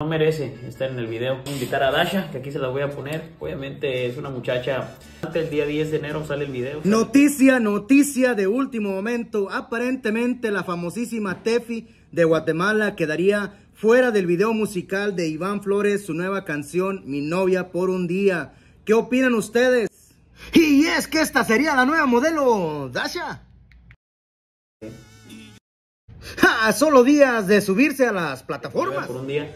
no merece estar en el video. Voy a invitar a Dasha, que aquí se la voy a poner. Obviamente es una muchacha. Antes del día 10 de enero sale el video. Noticia, noticia de último momento. Aparentemente la famosísima Tefi de Guatemala quedaría fuera del video musical de Iván Flores, su nueva canción Mi novia por un día. ¿Qué opinan ustedes? Y es que esta sería la nueva modelo, Dasha. Ja, solo días de subirse a las plataformas. Por un día.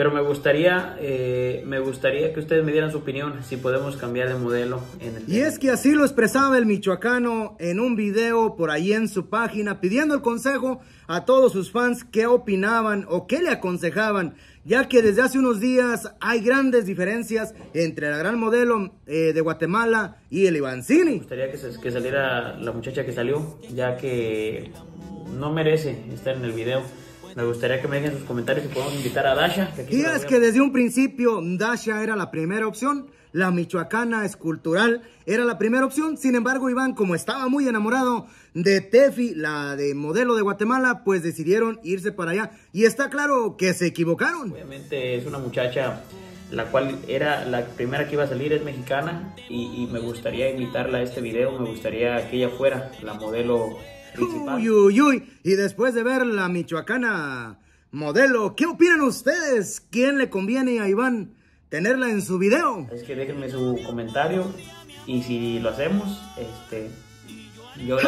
Pero me gustaría, eh, me gustaría que ustedes me dieran su opinión si podemos cambiar de modelo. y es que así lo expresaba el michoacano en un video por ahí en su página, pidiendo el consejo a todos sus fans qué opinaban o qué le aconsejaban, ya que desde hace unos días hay grandes diferencias entre la gran modelo eh, de Guatemala y el Ivancini. Me gustaría que, que saliera la muchacha que salió, ya que no merece estar en el video. Me gustaría que me dejen sus comentarios y podemos invitar a Dasha. es que desde un principio Dasha era la primera opción. La michoacana escultural era la primera opción. Sin embargo, Iván, como estaba muy enamorado de Tefi, la de modelo de Guatemala, pues decidieron irse para allá. Y está claro que se equivocaron. Obviamente es una muchacha la cual era la primera que iba a salir, es mexicana y me gustaría invitarla a este video, me gustaría que ella fuera la modelo y después de ver la michoacana modelo, ¿qué opinan ustedes? ¿Quién le conviene a Iván tenerla en su video? Es que déjenme su comentario y si lo hacemos, este...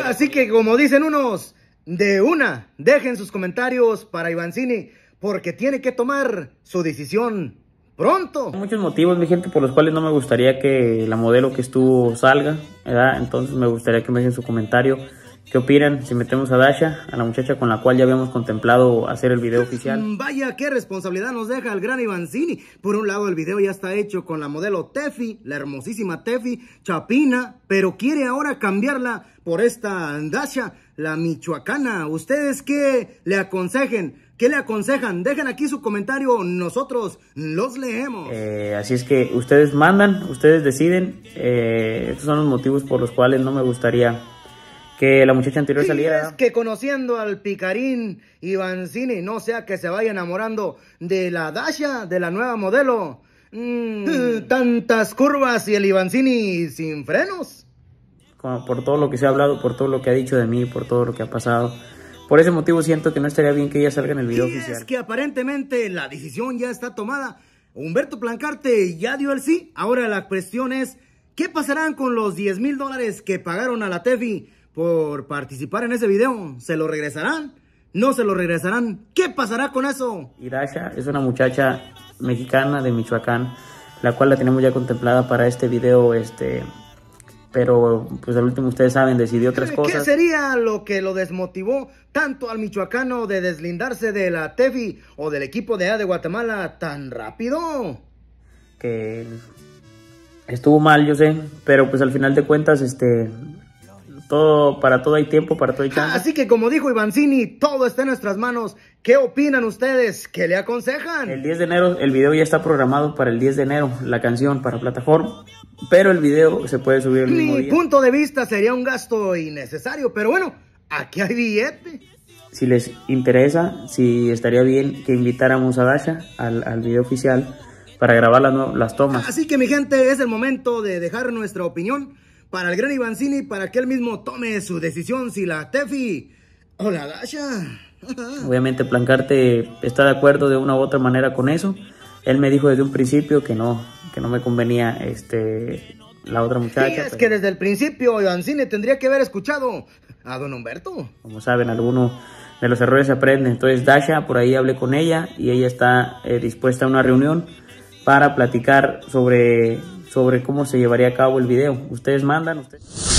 Así que como dicen unos, de una, dejen sus comentarios para Ivancini porque tiene que tomar su decisión pronto. Hay muchos motivos, mi gente, por los cuales no me gustaría que la modelo que estuvo salga, ¿verdad? Entonces me gustaría que me dejen su comentario ¿Qué opinan si metemos a Dasha, a la muchacha con la cual ya habíamos contemplado hacer el video oficial? Mm, vaya, qué responsabilidad nos deja el gran Ivancini. Por un lado, el video ya está hecho con la modelo Tefi, la hermosísima Tefi, Chapina, pero quiere ahora cambiarla por esta Dasha, la michoacana. ¿Ustedes qué le aconsejen? ¿Qué le aconsejan? Dejen aquí su comentario, nosotros los leemos. Eh, así es que ustedes mandan, ustedes deciden. Eh, estos son los motivos por los cuales no me gustaría que la muchacha anterior saliera... saliera. que conociendo al picarín Ivancini, no sea que se vaya enamorando de la Dasha, de la nueva modelo. Mm. tantas curvas y el Ivancini sin frenos. por todo lo que se ha hablado, por todo lo que ha dicho de mí, por todo lo que ha pasado. Por ese motivo siento que no estaría bien que ella salga en el video oficial. Es que aparentemente la decisión ya está tomada. Humberto Plancarte ya dio el sí. Ahora la cuestión es, ¿qué pasarán con los 10 mil dólares que pagaron a la Tefi por participar en ese video. ¿Se lo regresarán? ¿No se lo regresarán? ¿Qué pasará con eso? Irasha es una muchacha mexicana de Michoacán, la cual la tenemos ya contemplada para este video, este... Pero, pues al último ustedes saben, decidió otras cosas. ¿Qué sería lo que lo desmotivó tanto al michoacano de deslindarse de la TEFI o del equipo de A de Guatemala tan rápido? Que estuvo mal, yo sé, pero pues al final de cuentas, este, para todo hay tiempo, para todo hay chance. Así que como dijo Ivancini, todo está en nuestras manos. ¿Qué opinan ustedes? ¿Qué le aconsejan? El 10 de enero, el video ya está programado para el 10 de enero, la canción para plataforma, pero el video se puede subir el Mi mismo día. Mi punto de vista sería un gasto innecesario, pero bueno, aquí hay billete. Si les interesa, si estaría bien que invitáramos a Dasha al, video oficial para grabar las, las tomas. Así que mi gente, es el momento de dejar nuestra opinión para el gran Ivancini para que él mismo tome su decisión si la Tefi hola Dasha. Obviamente Plancarte está de acuerdo de una u otra manera con eso. Él me dijo desde un principio que no, que no me convenía este, la otra muchacha. Y es que desde el principio Ivancini tendría que haber escuchado a don Humberto. Como saben, algunos de los errores se aprenden. Entonces Dasha, por ahí hablé con ella y ella está eh, dispuesta a una reunión para platicar sobre sobre cómo se llevaría a cabo el video. Ustedes mandan, ustedes...